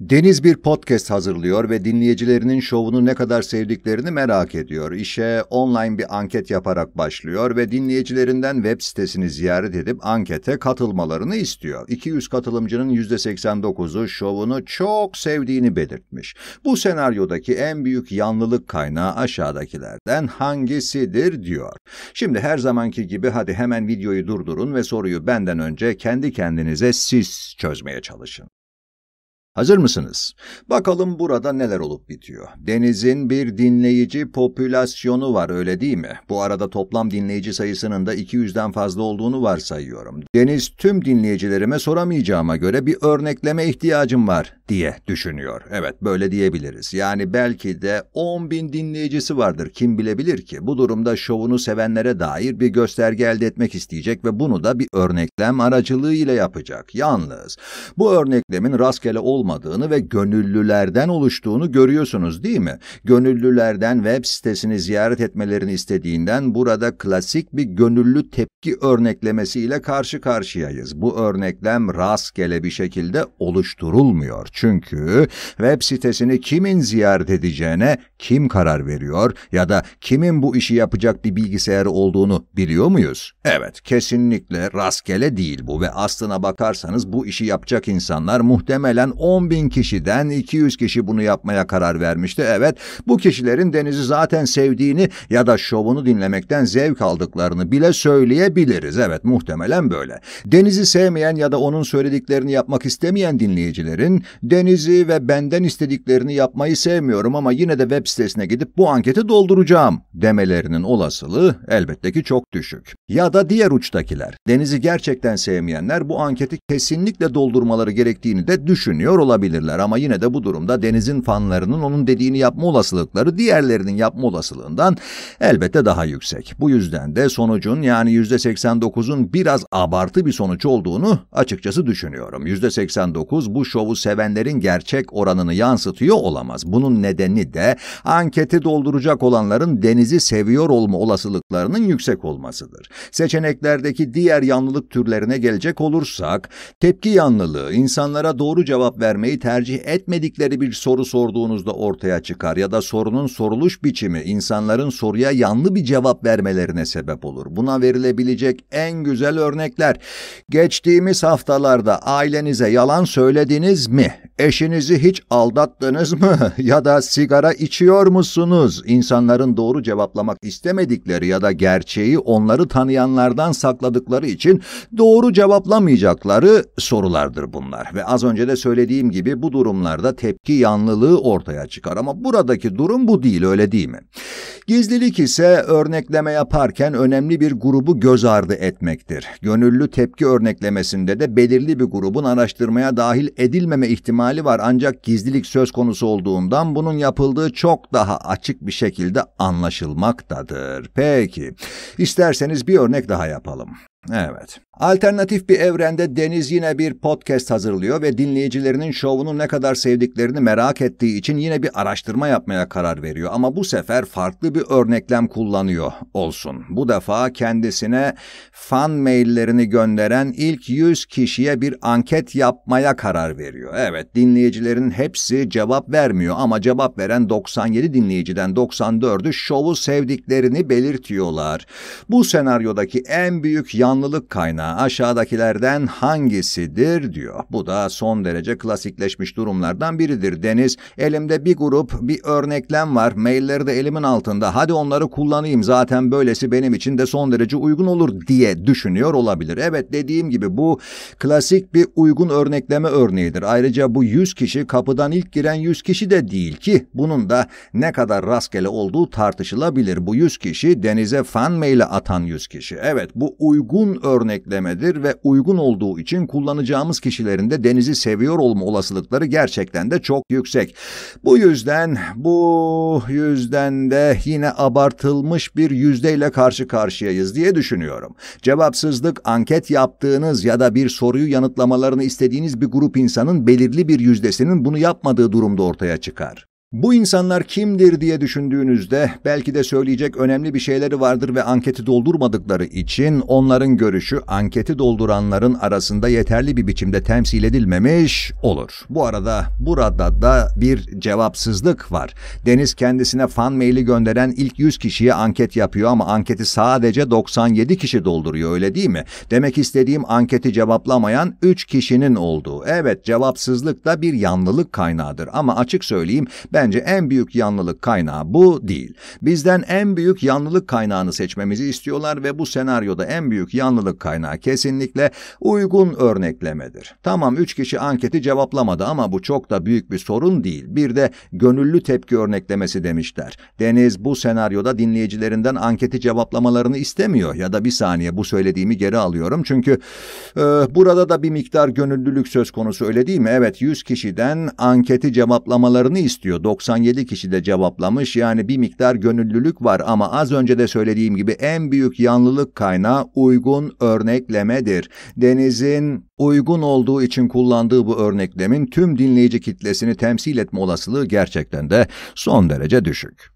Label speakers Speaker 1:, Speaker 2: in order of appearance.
Speaker 1: Deniz bir podcast hazırlıyor ve dinleyicilerinin şovunu ne kadar sevdiklerini merak ediyor. İşe online bir anket yaparak başlıyor ve dinleyicilerinden web sitesini ziyaret edip ankete katılmalarını istiyor. 200 katılımcının %89'u şovunu çok sevdiğini belirtmiş. Bu senaryodaki en büyük yanlılık kaynağı aşağıdakilerden hangisidir diyor. Şimdi her zamanki gibi hadi hemen videoyu durdurun ve soruyu benden önce kendi kendinize siz çözmeye çalışın. Hazır mısınız? Bakalım burada neler olup bitiyor. Deniz'in bir dinleyici popülasyonu var öyle değil mi? Bu arada toplam dinleyici sayısının da 200'den fazla olduğunu varsayıyorum. Deniz tüm dinleyicilerime soramayacağıma göre bir örnekleme ihtiyacım var diye düşünüyor. Evet böyle diyebiliriz. Yani belki de 10 bin dinleyicisi vardır kim bilebilir ki. Bu durumda şovunu sevenlere dair bir gösterge elde etmek isteyecek ve bunu da bir örneklem aracılığı ile yapacak. Yalnız bu örneklemin rastgele olmadığını ve gönüllülerden oluştuğunu görüyorsunuz değil mi? Gönüllülerden web sitesini ziyaret etmelerini istediğinden burada klasik bir gönüllü tepki örneklemesiyle karşı karşıyayız. Bu örneklem rastgele bir şekilde oluşturulmuyor. Çünkü web sitesini kimin ziyaret edeceğine kim karar veriyor ya da kimin bu işi yapacak bir bilgisayarı olduğunu biliyor muyuz? Evet, kesinlikle rastgele değil bu ve aslına bakarsanız bu işi yapacak insanlar muhtemelen 10 bin kişiden 200 kişi bunu yapmaya karar vermişti. Evet, bu kişilerin denizi zaten sevdiğini ya da şovunu dinlemekten zevk aldıklarını bile söyleyebiliriz. Evet, muhtemelen böyle. Denizi sevmeyen ya da onun söylediklerini yapmak istemeyen dinleyicilerin Deniz'i ve benden istediklerini yapmayı sevmiyorum ama yine de web sitesine gidip bu anketi dolduracağım demelerinin olasılığı elbette ki çok düşük. Ya da diğer uçtakiler, Deniz'i gerçekten sevmeyenler bu anketi kesinlikle doldurmaları gerektiğini de düşünüyor olabilirler ama yine de bu durumda Deniz'in fanlarının onun dediğini yapma olasılıkları diğerlerinin yapma olasılığından elbette daha yüksek. Bu yüzden de sonucun yani %89'un biraz abartı bir sonuç olduğunu açıkçası düşünüyorum. %89 bu şovu seven gelenlerin gerçek oranını yansıtıyor olamaz. Bunun nedeni de anketi dolduracak olanların denizi seviyor olma olasılıklarının yüksek olmasıdır. Seçeneklerdeki diğer yanlılık türlerine gelecek olursak, tepki yanlılığı insanlara doğru cevap vermeyi tercih etmedikleri bir soru sorduğunuzda ortaya çıkar ya da sorunun soruluş biçimi insanların soruya yanlı bir cevap vermelerine sebep olur. Buna verilebilecek en güzel örnekler geçtiğimiz haftalarda ailenize yalan söylediniz mi? eşinizi hiç aldattınız mı ya da sigara içiyor musunuz? İnsanların doğru cevaplamak istemedikleri ya da gerçeği onları tanıyanlardan sakladıkları için doğru cevaplamayacakları sorulardır bunlar. Ve az önce de söylediğim gibi bu durumlarda tepki yanlılığı ortaya çıkar ama buradaki durum bu değil öyle değil mi? Gizlilik ise örnekleme yaparken önemli bir grubu göz ardı etmektir. Gönüllü tepki örneklemesinde de belirli bir grubun araştırmaya dahil edilmeme ihtimali ihtimali var ancak gizlilik söz konusu olduğundan bunun yapıldığı çok daha açık bir şekilde anlaşılmaktadır. Peki, isterseniz bir örnek daha yapalım. Evet, Alternatif bir evrende Deniz yine bir podcast hazırlıyor ve dinleyicilerinin şovunu ne kadar sevdiklerini merak ettiği için yine bir araştırma yapmaya karar veriyor ama bu sefer farklı bir örneklem kullanıyor olsun. Bu defa kendisine fan maillerini gönderen ilk 100 kişiye bir anket yapmaya karar veriyor. Evet dinleyicilerin hepsi cevap vermiyor ama cevap veren 97 dinleyiciden 94'ü şovu sevdiklerini belirtiyorlar. Bu senaryodaki en büyük yanlılık kaynağı başına aşağıdakilerden hangisidir diyor. Bu da son derece klasikleşmiş durumlardan biridir Deniz. Elimde bir grup bir örneklem var. Mailleri de elimin altında. Hadi onları kullanayım zaten böylesi benim için de son derece uygun olur diye düşünüyor olabilir. Evet dediğim gibi bu klasik bir uygun örnekleme örneğidir. Ayrıca bu 100 kişi kapıdan ilk giren 100 kişi de değil ki. Bunun da ne kadar rastgele olduğu tartışılabilir. Bu 100 kişi Deniz'e fan maili atan 100 kişi. Evet bu uygun örnekleme demedir ve uygun olduğu için kullanacağımız kişilerin de denizi seviyor olma olasılıkları gerçekten de çok yüksek. Bu yüzden bu yüzden de yine abartılmış bir yüzdeyle karşı karşıyayız diye düşünüyorum. Cevapsızlık anket yaptığınız ya da bir soruyu yanıtlamalarını istediğiniz bir grup insanın belirli bir yüzdesinin bunu yapmadığı durumda ortaya çıkar. Bu insanlar kimdir diye düşündüğünüzde belki de söyleyecek önemli bir şeyleri vardır ve anketi doldurmadıkları için onların görüşü anketi dolduranların arasında yeterli bir biçimde temsil edilmemiş olur. Bu arada burada da bir cevapsızlık var. Deniz kendisine fan maili gönderen ilk 100 kişiye anket yapıyor ama anketi sadece 97 kişi dolduruyor öyle değil mi? Demek istediğim anketi cevaplamayan 3 kişinin olduğu. Evet cevapsızlık da bir yanlılık kaynağıdır ama açık söyleyeyim ben Bence en büyük yanlılık kaynağı bu değil. Bizden en büyük yanlılık kaynağını seçmemizi istiyorlar ve bu senaryoda en büyük yanlılık kaynağı kesinlikle uygun örneklemedir. Tamam üç kişi anketi cevaplamadı ama bu çok da büyük bir sorun değil. Bir de gönüllü tepki örneklemesi demişler. Deniz bu senaryoda dinleyicilerinden anketi cevaplamalarını istemiyor ya da bir saniye bu söylediğimi geri alıyorum çünkü e, burada da bir miktar gönüllülük söz konusu öyle değil mi? Evet 100 kişiden anketi cevaplamalarını istiyor. 97 kişi de cevaplamış yani bir miktar gönüllülük var ama az önce de söylediğim gibi en büyük yanlılık kaynağı uygun örneklemedir. Deniz'in uygun olduğu için kullandığı bu örneklemin tüm dinleyici kitlesini temsil etme olasılığı gerçekten de son derece düşük.